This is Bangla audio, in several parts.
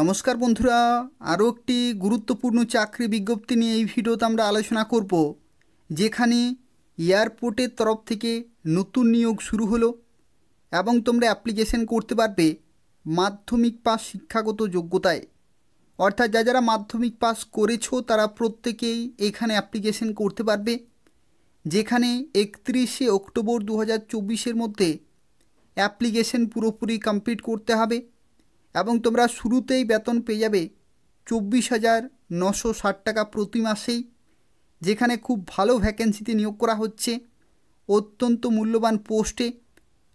নমস্কার বন্ধুরা আরও একটি গুরুত্বপূর্ণ চাকরি বিজ্ঞপ্তি নিয়ে এই ভিডিওতে আমরা আলোচনা করব যেখানে এয়ারপোর্টের তরফ থেকে নতুন নিয়োগ শুরু হলো এবং তোমরা অ্যাপ্লিকেশন করতে পারবে মাধ্যমিক পাস শিক্ষাগত যোগ্যতায় অর্থাৎ যা যারা মাধ্যমিক পাস করেছো তারা প্রত্যেকেই এখানে অ্যাপ্লিকেশন করতে পারবে যেখানে একত্রিশে অক্টোবর দু হাজার মধ্যে অ্যাপ্লিকেশন পুরোপুরি কমপ্লিট করতে হবে এবং তোমরা শুরুতেই বেতন পেয়ে যাবে চব্বিশ হাজার নশো ষাট টাকা প্রতি মাসেই যেখানে খুব ভালো ভ্যাকেন্সিতে নিয়োগ করা হচ্ছে অত্যন্ত মূল্যবান পোস্টে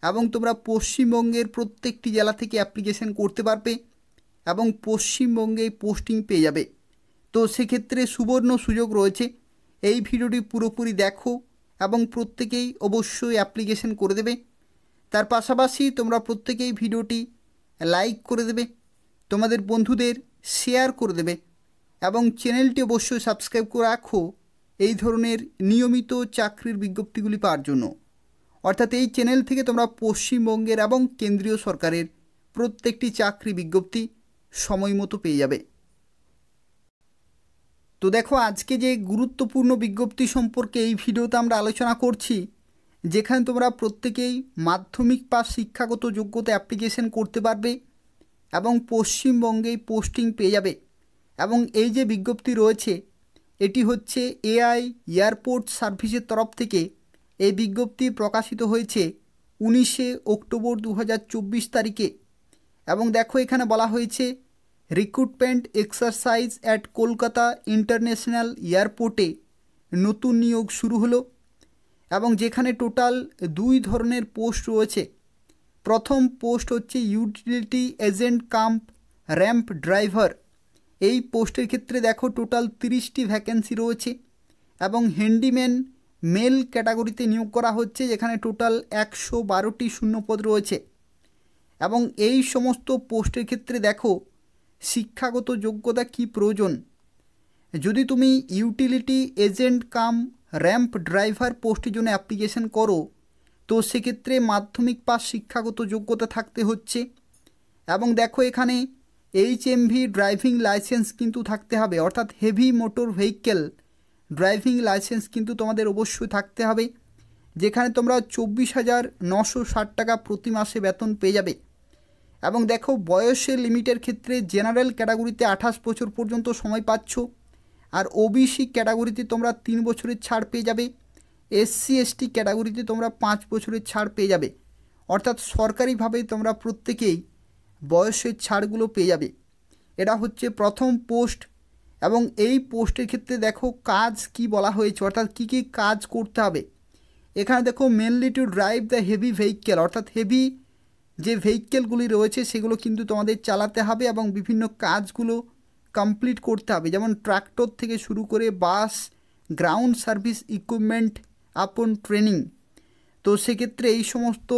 এবং তোমরা পশ্চিমবঙ্গের প্রত্যেকটি জেলা থেকে অ্যাপ্লিকেশন করতে পারবে এবং পশ্চিমবঙ্গে পোস্টিং পেয়ে যাবে তো সেক্ষেত্রে সুবর্ণ সুযোগ রয়েছে এই ভিডিওটি পুরোপুরি দেখো এবং প্রত্যেকেই অবশ্যই অ্যাপ্লিকেশন করে দেবে তার পাশাপাশি তোমরা প্রত্যেকেই ভিডিওটি লাইক করে দেবে তোমাদের বন্ধুদের শেয়ার করে দেবে এবং চ্যানেলটি অবশ্যই সাবস্ক্রাইব করে রাখো এই ধরনের নিয়মিত চাকরির বিজ্ঞপ্তিগুলি পাওয়ার জন্য অর্থাৎ এই চ্যানেল থেকে তোমরা পশ্চিমবঙ্গের এবং কেন্দ্রীয় সরকারের প্রত্যেকটি চাকরি বিজ্ঞপ্তি সময় মতো পেয়ে যাবে তো দেখো আজকে যে গুরুত্বপূর্ণ বিজ্ঞপ্তি সম্পর্কে এই ভিডিওতে আমরা আলোচনা করছি যেখানে তোমরা প্রত্যেকেই মাধ্যমিক পাস শিক্ষাগত যোগ্যতা অ্যাপ্লিকেশন করতে পারবে এবং পশ্চিমবঙ্গেই পোস্টিং পেয়ে যাবে এবং এই যে বিজ্ঞপ্তি রয়েছে এটি হচ্ছে এআই এয়ারপোর্ট সার্ভিসের তরফ থেকে এই বিজ্ঞপ্তি প্রকাশিত হয়েছে উনিশে অক্টোবর দু তারিখে এবং দেখো এখানে বলা হয়েছে recruitment exercise at Kolkata international এয়ারপোর্টে নতুন নিয়োগ শুরু হলো এবং যেখানে টোটাল দুই ধরনের পোস্ট রয়েছে প্রথম পোস্ট হচ্ছে utility agent cum ramp driver এই পোস্টের ক্ষেত্রে দেখো টোটাল তিরিশটি ভ্যাকেন্সি রয়েছে এবং হ্যান্ডিম্যান মেল ক্যাটাগরিতে নিয়োগ করা হচ্ছে যেখানে টোটাল একশো বারোটি শূন্যপদ রয়েছে এবং এই সমস্ত পোস্টের ক্ষেত্রে দেখো শিক্ষাগত যোগ্যতা কি প্রয়োজন যদি তুমি utility agent cum ramp driver পোস্টের জন্য অ্যাপ্লিকেশন করো তো সেক্ষেত্রে মাধ্যমিক পাস শিক্ষাগত যোগ্যতা থাকতে হচ্ছে এবং দেখো এখানে এইচ এমভি ড্রাইভিং লাইসেন্স কিন্তু থাকতে হবে অর্থাৎ heavy motor vehicle driving licence কিন্তু তোমাদের অবশ্যই থাকতে হবে যেখানে তোমরা চব্বিশ হাজার নশো ষাট টাকা প্রতি মাসে বেতন পেয়ে যাবে এবং দেখো বয়সের লিমিটের ক্ষেত্রে জেনারেল ক্যাটাগরিতে আঠাশ বছর পর্যন্ত সময় পাচ্ছ আর ওবিসি ক্যাটাগরিতে তোমরা তিন বছরের ছাড় পেয়ে যাবে এসসি এসটি ক্যাটাগরিতে তোমরা পাঁচ বছরের ছাড় পেয়ে যাবে অর্থাৎ সরকারিভাবে তোমরা প্রত্যেকেই বয়সের ছাড়গুলো পেয়ে যাবে এটা হচ্ছে প্রথম পোস্ট এবং এই পোস্টের ক্ষেত্রে দেখো কাজ কি বলা হয়েছে অর্থাৎ কি কি কাজ করতে হবে এখানে দেখো mainly to drive the heavy vehicle অর্থাৎ হেভি যে ভেহিক্যালগুলি রয়েছে সেগুলো কিন্তু তোমাদের চালাতে হবে এবং বিভিন্ন কাজগুলো কমপ্লিট করতে হবে যেমন ট্রাক্টর থেকে শুরু করে bus ground service equipment upon training তো সেক্ষেত্রে এই সমস্ত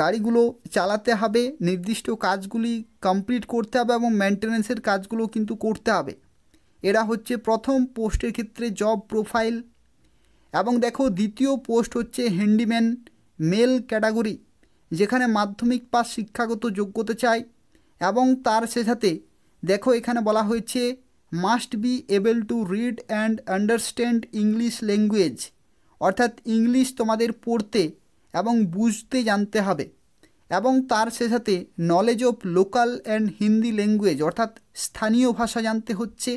গাড়িগুলো চালাতে হবে নির্দিষ্ট কাজগুলি কমপ্লিট করতে হবে এবং মেনটেন্যান্সের কাজগুলো কিন্তু করতে হবে এরা হচ্ছে প্রথম পোস্টের ক্ষেত্রে জব প্রোফাইল এবং দেখো দ্বিতীয় পোস্ট হচ্ছে হ্যান্ডিম্যান মেল ক্যাটাগরি যেখানে মাধ্যমিক পাস শিক্ষাগত যোগ্যতা চায় এবং তার সে সাথে দেখো এখানে বলা হয়েছে must be able to read and understand English language অর্থাৎ ইংলিশ তোমাদের পড়তে এবং বুঝতে জানতে হবে এবং তার সাথে knowledge of local and Hindi language অর্থাৎ স্থানীয় ভাষা জানতে হচ্ছে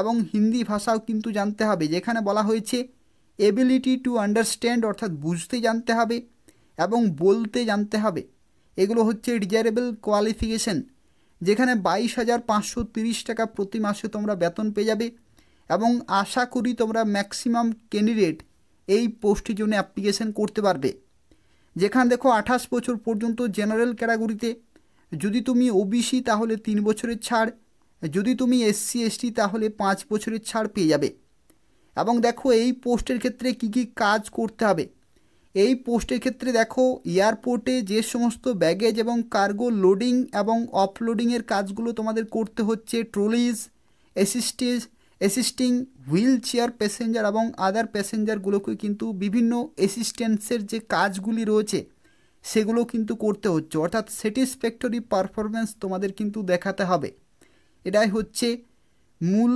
এবং হিন্দি ভাষাও কিন্তু জানতে হবে যেখানে বলা হয়েছে এবিলিটি টু আন্ডারস্ট্যান্ড অর্থাৎ বুঝতে জানতে হবে এবং বলতে জানতে হবে এগুলো হচ্ছে ডিজারেবল কোয়ালিফিকেশন যেখানে বাইশ হাজার পাঁচশো তিরিশ টাকা প্রতি মাসে তোমরা বেতন পেয়ে যাবে এবং আশা করি তোমরা ম্যাক্সিমাম ক্যান্ডিডেট এই পোস্টের জন্য অ্যাপ্লিকেশন করতে পারবে যেখানে দেখো আঠাশ বছর পর্যন্ত জেনারেল ক্যাটাগরিতে যদি তুমি ওবিসি তাহলে তিন বছরের ছাড় যদি তুমি এসসি এসটি তাহলে পাঁচ বছরের ছাড় পেয়ে যাবে এবং দেখো এই পোস্টের ক্ষেত্রে কি কি কাজ করতে হবে এই পোস্টের ক্ষেত্রে দেখো এয়ারপোর্টে যে সমস্ত ব্যাগেজ এবং কার্গো লোডিং এবং অফলোডিংয়ের কাজগুলো তোমাদের করতে হচ্ছে trolleys assistance assisting wheelchair passenger এবং আদার প্যাসেঞ্জারগুলোকে কিন্তু বিভিন্ন অ্যাসিস্ট্যান্সের যে কাজগুলি রয়েছে সেগুলো কিন্তু করতে হচ্ছে অর্থাৎ স্যাটিসফ্যাক্টরি পারফরমেন্স তোমাদের কিন্তু দেখাতে হবে এটাই হচ্ছে মূল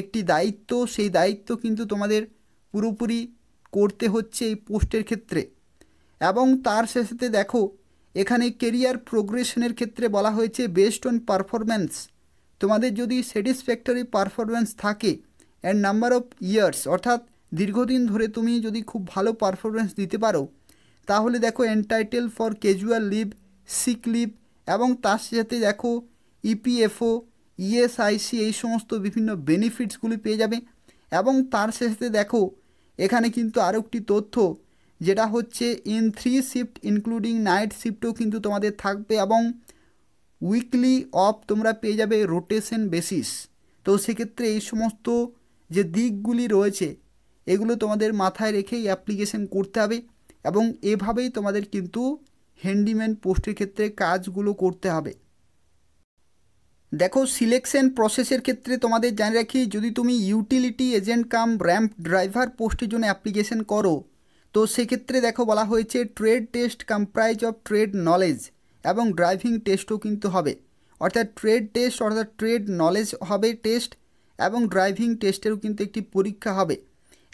একটি দায়িত্ব সেই দায়িত্ব কিন্তু তোমাদের পুরোপুরি করতে হচ্ছে এই পোস্টের ক্ষেত্রে এবং তার শেষেতে দেখো এখানে কেরিয়ার প্রোগ্রেশনের ক্ষেত্রে বলা হয়েছে বেস্ট অন পারফরম্যান্স তোমাদের যদি স্যাটিসফ্যাক্টরি পারফরম্যান্স থাকে অ্যান্ড নাম্বার অফ ইয়ার্স অর্থাৎ দীর্ঘদিন ধরে তুমি যদি খুব ভালো পারফরম্যান্স দিতে পারো তাহলে দেখো entitle for casual leave sick leave এবং তার সাথে দেখো ইপিএফও e ইএসআইসি e এই সমস্ত বিভিন্ন বেনিফিটসগুলি পেয়ে যাবে এবং তার সাথে দেখো এখানে কিন্তু আরও একটি তথ্য যেটা হচ্ছে in three shift including night শিফটও কিন্তু তোমাদের থাকবে এবং উইকলি অফ তোমরা পেয়ে যাবে রোটেশন বেসিস তো সেক্ষেত্রে এই সমস্ত যে দিকগুলি রয়েছে এগুলো তোমাদের মাথায় রেখেই অ্যাপ্লিকেশন করতে হবে এবং এভাবেই তোমাদের কিন্তু হ্যান্ডিম্যান পোস্টের ক্ষেত্রে কাজগুলো করতে হবে দেখো সিলেকশন প্রসেসের ক্ষেত্রে তোমাদের জানিয়ে রাখি যদি তুমি utility agent cum ramp driver পোস্টের জন্য অ্যাপ্লিকেশন করো তো সেক্ষেত্রে দেখো বলা হয়েছে trade test comprise of trade knowledge এবং ড্রাইভিং টেস্টও কিন্তু হবে অর্থাৎ ট্রেড টেস্ট অর্থাৎ ট্রেড নলেজ হবে টেস্ট এবং ড্রাইভিং টেস্টেরও কিন্তু একটি পরীক্ষা হবে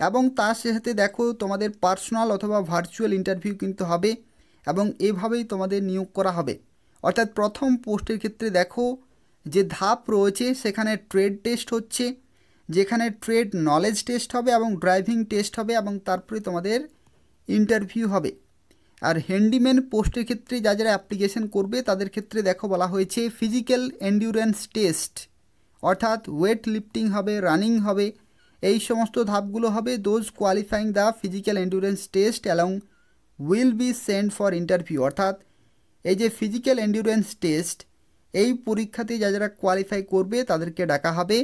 এবং তার সাথে দেখো তোমাদের পার্সোনাল অথবা ভার্চুয়াল ইন্টারভিউ কিন্তু হবে এবং এভাবেই তোমাদের নিয়োগ করা হবে অর্থাৎ প্রথম পোস্টের ক্ষেত্রে দেখো যে ধাপ রয়েছে সেখানে ট্রেড টেস্ট হচ্ছে যেখানে ট্রেড নলেজ টেস্ট হবে এবং ড্রাইভিং টেস্ট হবে এবং তারপরে তোমাদের ইন্টারভিউ হবে আর হ্যান্ডিম্যান পোস্টের ক্ষেত্রে যা যারা অ্যাপ্লিকেশন করবে তাদের ক্ষেত্রে দেখো বলা হয়েছে ফিজিক্যাল এন্ডিউরেন্স টেস্ট অর্থাৎ ওয়েট লিফটিং হবে রানিং হবে এই সমস্ত ধাপগুলো হবে those qualifying the physical endurance test along will be send for interview অর্থাৎ এই যে ফিজিক্যাল এন্ডিউরেন্স টেস্ট এই পরীক্ষাতে যা যারা কোয়ালিফাই করবে তাদেরকে ডাকা হবে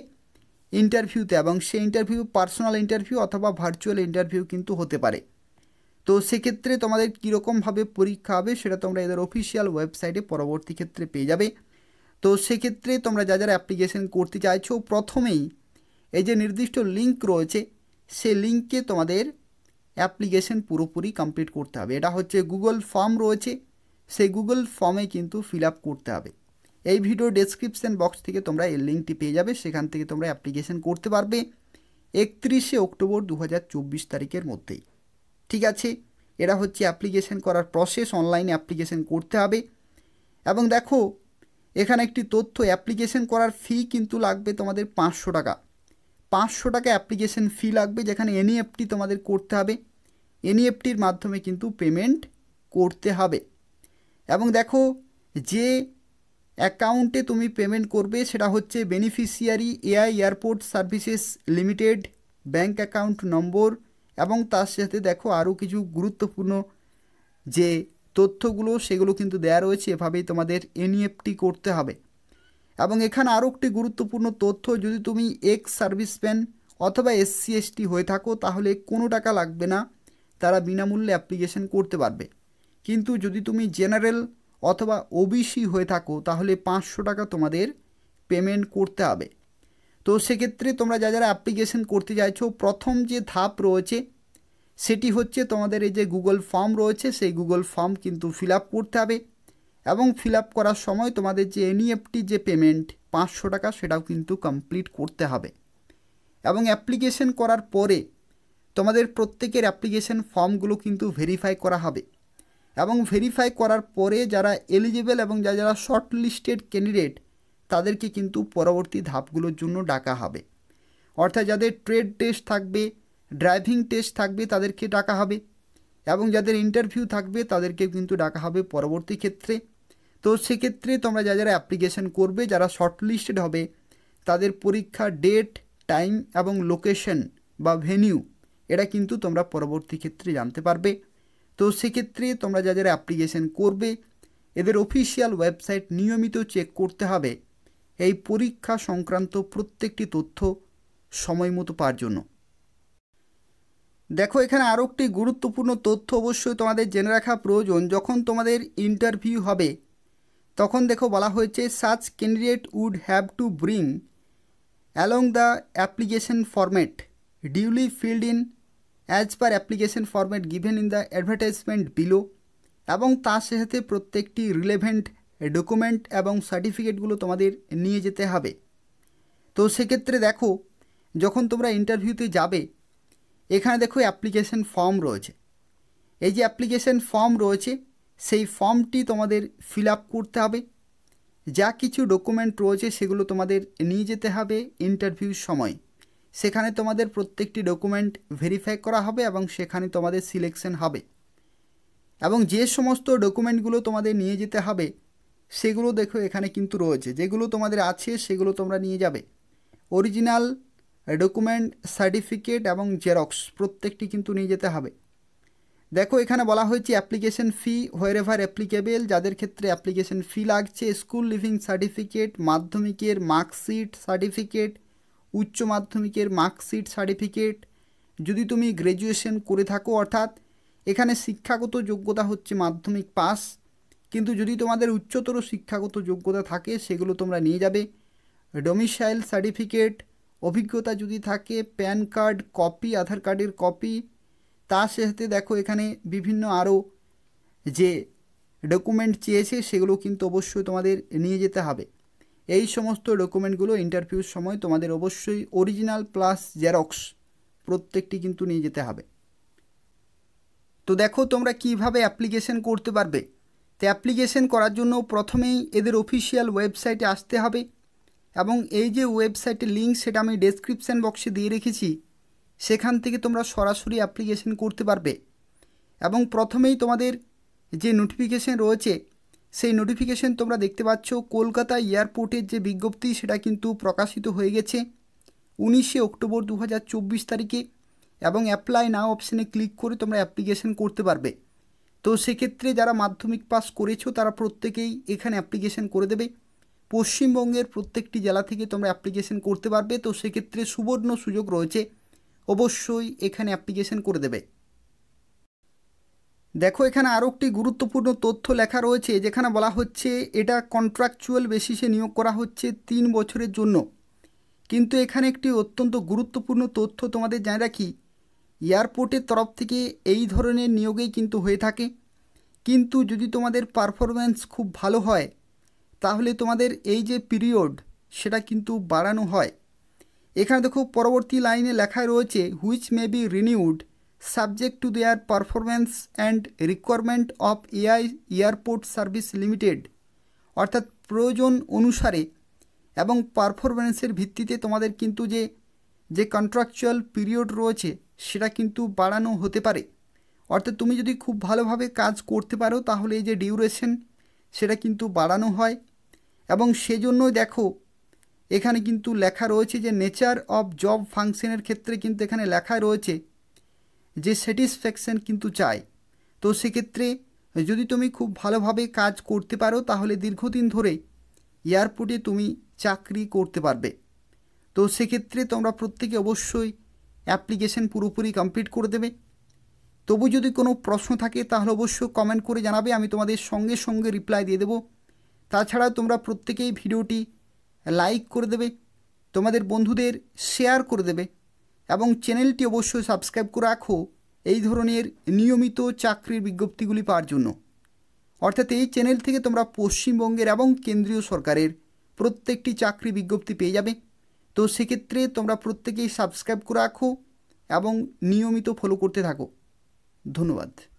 ইন্টারভিউতে এবং সেই ইন্টারভিউ পার্সোনাল ইন্টারভিউ অথবা ভার্চুয়াল ইন্টারভিউ কিন্তু হতে পারে তো সেক্ষেত্রে তোমাদের কীরকমভাবে পরীক্ষা হবে সেটা তোমরা এদের অফিসিয়াল ওয়েবসাইটে পরবর্তী ক্ষেত্রে পেয়ে যাবে তো সেক্ষেত্রে তোমরা যা যারা অ্যাপ্লিকেশন করতে চাইছো প্রথমেই এই যে নির্দিষ্ট লিঙ্ক রয়েছে সে লিঙ্কে তোমাদের অ্যাপ্লিকেশন পুরোপুরি কমপ্লিট করতে হবে এটা হচ্ছে গুগল ফর্ম রয়েছে সেই গুগল ফর্মে কিন্তু ফিল করতে হবে এই ভিডিও ডেসক্রিপশান বক্স থেকে তোমরা এই লিঙ্কটি পেয়ে যাবে সেখান থেকে তোমরা অ্যাপ্লিকেশান করতে পারবে একত্রিশে অক্টোবর দু তারিখের মধ্যেই ঠিক আছে এরা হচ্ছে অ্যাপ্লিকেশান করার প্রসেস অনলাইনে অ্যাপ্লিকেশান করতে হবে এবং দেখো এখানে একটি তথ্য অ্যাপ্লিকেশান করার ফি কিন্তু লাগবে তোমাদের পাঁচশো টাকা পাঁচশো টাকা অ্যাপ্লিকেশান ফি লাগবে যেখানে এনইএফটি e তোমাদের করতে হবে এনইএফটির e মাধ্যমে কিন্তু পেমেন্ট করতে হবে এবং দেখো যে অ্যাকাউন্টে তুমি পেমেন্ট করবে সেটা হচ্ছে beneficiary AI airport services limited bank account number এবং তার সাথে দেখো আরও কিছু গুরুত্বপূর্ণ যে তথ্যগুলো সেগুলো কিন্তু দেয়া রয়েছে এভাবেই তোমাদের এনইএফটি করতে হবে এবং এখানে আরও একটি গুরুত্বপূর্ণ তথ্য যদি তুমি এক্স সার্ভিসম্যান অথবা এসসি এসটি হয়ে থাকো তাহলে কোনো টাকা লাগবে না তারা বিনামূল্যে অ্যাপ্লিকেশন করতে পারবে কিন্তু যদি তুমি জেনারেল অথবা ওবিসি হয়ে থাকো তাহলে পাঁচশো টাকা তোমাদের পেমেন্ট করতে হবে তো সেক্ষেত্রে তোমরা যা যারা অ্যাপ্লিকেশন করতে চাইছো প্রথম যে ধাপ রয়েছে সেটি হচ্ছে তোমাদের এই যে গুগল ফর্ম রয়েছে সেই গুগল ফর্ম কিন্তু ফিল করতে হবে এবং ফিল করার সময় তোমাদের যে এনইএফটি e যে পেমেন্ট পাঁচশো টাকা সেটাও কিন্তু কমপ্লিট করতে হবে এবং অ্যাপ্লিকেশন করার পরে তোমাদের প্রত্যেকের অ্যাপ্লিকেশন ফর্মগুলো কিন্তু ভেরিফাই করা হবে এবং ভেরিফাই করার পরে যারা এলিজিবেল এবং যারা যারা শর্ট লিস্টেড ক্যান্ডিডেট তাদেরকে কিন্তু পরবর্তী ধাপগুলোর জন্য ডাকা হবে অর্থাৎ যাদের ট্রেড টেস্ট থাকবে ড্রাইভিং টেস্ট থাকবে তাদেরকে ডাকা হবে এবং যাদের ইন্টারভিউ থাকবে তাদেরকে কিন্তু ডাকা হবে পরবর্তী ক্ষেত্রে তো সেক্ষেত্রে তোমরা যা যারা অ্যাপ্লিকেশন করবে যারা শর্টলিস্টেড হবে তাদের পরীক্ষা ডেট টাইম এবং লোকেশন বা ভেনিউ এটা কিন্তু তোমরা পরবর্তী ক্ষেত্রে জানতে পারবে তো সেক্ষেত্রে তোমরা যাদের অ্যাপ্লিকেশান অ্যাপ্লিকেশন করবে এদের অফিসিয়াল ওয়েবসাইট নিয়মিত চেক করতে হবে এই পরীক্ষা সংক্রান্ত প্রত্যেকটি তথ্য সময় মতো পাওয়ার জন্য দেখো এখানে আরও একটি গুরুত্বপূর্ণ তথ্য অবশ্যই তোমাদের জেনে রাখা প্রয়োজন যখন তোমাদের ইন্টারভিউ হবে তখন দেখো বলা হয়েছে such candidate would have to bring along the application format duly filled in as per application format given in the advertisement below এবং তার সাথে প্রত্যেকটি রিলেভেন্ট ডকুমেন্ট এবং সার্টিফিকেটগুলো তোমাদের নিয়ে যেতে হবে তো সেক্ষেত্রে দেখো যখন তোমরা ইন্টারভিউতে যাবে এখানে দেখো অ্যাপ্লিকেশন ফর্ম রয়েছে এই যে অ্যাপ্লিকেশন ফর্ম রয়েছে সেই ফর্মটি তোমাদের ফিল আপ করতে হবে যা কিছু ডকুমেন্ট রয়েছে সেগুলো তোমাদের নিয়ে যেতে হবে ইন্টারভিউর সময় সেখানে তোমাদের প্রত্যেকটি ডকুমেন্ট ভেরিফাই করা হবে এবং সেখানে তোমাদের সিলেকশন হবে এবং যে সমস্ত ডকুমেন্টগুলো তোমাদের নিয়ে যেতে হবে সেগুলো দেখো এখানে কিন্তু রয়েছে যেগুলো তোমাদের আছে সেগুলো তোমরা নিয়ে যাবে অরিজিনাল ডকুমেন্ট সার্টিফিকেট এবং জেরক্স প্রত্যেকটি কিন্তু নিয়ে যেতে হবে দেখো এখানে বলা হয়েছে application fee wherever applicable যাদের ক্ষেত্রে অ্যাপ্লিকেশন ফি লাগছে স্কুল লিভিং সার্টিফিকেট মাধ্যমিকের মার্কশিট সার্টিফিকেট উচ্চ মাধ্যমিকের মার্কশিট সার্টিফিকেট যদি তুমি গ্র্যাজুয়েশন করে থাকো অর্থাৎ এখানে শিক্ষাগত যোগ্যতা হচ্ছে মাধ্যমিক পাস কিন্তু যদি তোমাদের উচ্চতর শিক্ষাগত যোগ্যতা থাকে সেগুলো তোমরা নিয়ে যাবে ডোমিসাইল সার্টিফিকেট অভিজ্ঞতা যদি থাকে প্যান কার্ড কপি আধার কার্ডের কপি তার সাথে দেখো এখানে বিভিন্ন আরও যে ডকুমেন্ট চেয়েছে সেগুলো কিন্তু অবশ্যই তোমাদের নিয়ে যেতে হবে এই সমস্ত ডকুমেন্টগুলো ইন্টারভিউর সময় তোমাদের অবশ্যই অরিজিনাল প্লাস জেরক্স প্রত্যেকটি কিন্তু নিয়ে যেতে হবে তো দেখো তোমরা কিভাবে অ্যাপ্লিকেশন করতে পারবে তো অ্যাপ্লিকেশন করার জন্য প্রথমেই এদের অফিসিয়াল ওয়েবসাইটে আসতে হবে এবং এই যে ওয়েবসাইটের লিঙ্ক সেটা আমি ডেসক্রিপশান বক্সে দিয়ে রেখেছি সেখান থেকে তোমরা সরাসরি অ্যাপ্লিকেশন করতে পারবে এবং প্রথমেই তোমাদের যে নোটিফিকেশান রয়েছে সেই নোটিফিকেশন তোমরা দেখতে পাচ্ছ কলকাতা এয়ারপোর্টের যে বিজ্ঞপ্তি সেটা কিন্তু প্রকাশিত হয়ে গেছে উনিশে অক্টোবর দু তারিখে এবং অ্যাপ্লাই না অপশানে ক্লিক করে তোমরা অ্যাপ্লিকেশন করতে পারবে তো সেক্ষেত্রে যারা মাধ্যমিক পাস করেছো তারা প্রত্যেকেই এখানে অ্যাপ্লিকেশন করে দেবে পশ্চিমবঙ্গের প্রত্যেকটি জেলা থেকে তোমরা অ্যাপ্লিকেশন করতে পারবে তো সেক্ষেত্রে সুবর্ণ সুযোগ রয়েছে অবশ্যই এখানে অ্যাপ্লিকেশন করে দেবে দেখো এখানে আরও একটি গুরুত্বপূর্ণ তথ্য লেখা রয়েছে যেখানে বলা হচ্ছে এটা কন্ট্রাকচুয়াল বেসিসে নিয়োগ করা হচ্ছে তিন বছরের জন্য কিন্তু এখানে একটি অত্যন্ত গুরুত্বপূর্ণ তথ্য তোমাদের জানে রাখি এয়ারপোর্টের তরফ থেকে এই ধরনের নিয়োগেই কিন্তু হয়ে থাকে কিন্তু যদি তোমাদের পারফরম্যান্স খুব ভালো হয় তাহলে তোমাদের এই যে পিরিয়ড সেটা কিন্তু বাড়ানো হয় এখানে দেখো পরবর্তী লাইনে লেখা রয়েছে which may be renewed subject to their performance and requirement of AI airport service limited অর্থাৎ প্রয়োজন অনুসারে এবং পারফরমেন্সের ভিত্তিতে তোমাদের কিন্তু যে যে কন্ট্রাকচুয়াল পিরিয়ড রয়েছে সেটা কিন্তু বাড়ানো হতে পারে অর্থাৎ তুমি যদি খুব ভালোভাবে কাজ করতে পারো তাহলে এই যে ডিউরেশন সেটা কিন্তু বাড়ানো হয় এবং সেজন্যই দেখো এখানে কিন্তু লেখা রয়েছে যে নেচার অব জব ফাংশনের ক্ষেত্রে কিন্তু এখানে লেখা রয়েছে যে স্যাটিসফ্যাকশান কিন্তু চাই তো সেক্ষেত্রে যদি তুমি খুব ভালোভাবে কাজ করতে পারো তাহলে দীর্ঘদিন ধরে এয়ারপোর্টে তুমি চাকরি করতে পারবে তো সেক্ষেত্রে তোমরা প্রত্যেকে অবশ্যই অ্যাপ্লিকেশন পুরোপুরি কমপ্লিট করে দেবে তবু যদি কোনো প্রশ্ন থাকে তাহলে অবশ্যই কমেন্ট করে জানাবে আমি তোমাদের সঙ্গে সঙ্গে রিপ্লাই দিয়ে দেবো তাছাড়া তোমরা প্রত্যেকেই ভিডিওটি লাইক করে দেবে তোমাদের বন্ধুদের শেয়ার করে দেবে এবং চ্যানেলটি অবশ্যই সাবস্ক্রাইব করে রাখো এই ধরনের নিয়মিত চাকরির বিজ্ঞপ্তিগুলি পাওয়ার জন্য অর্থাৎ এই চ্যানেল থেকে তোমরা পশ্চিমবঙ্গের এবং কেন্দ্রীয় সরকারের প্রত্যেকটি চাকরি বিজ্ঞপ্তি পেয়ে যাবে তো সেক্ষেত্রে তোমরা প্রত্যেকেই সাবস্ক্রাইব করে রাখো এবং নিয়মিত ফলো করতে থাকো ধন্যবাদ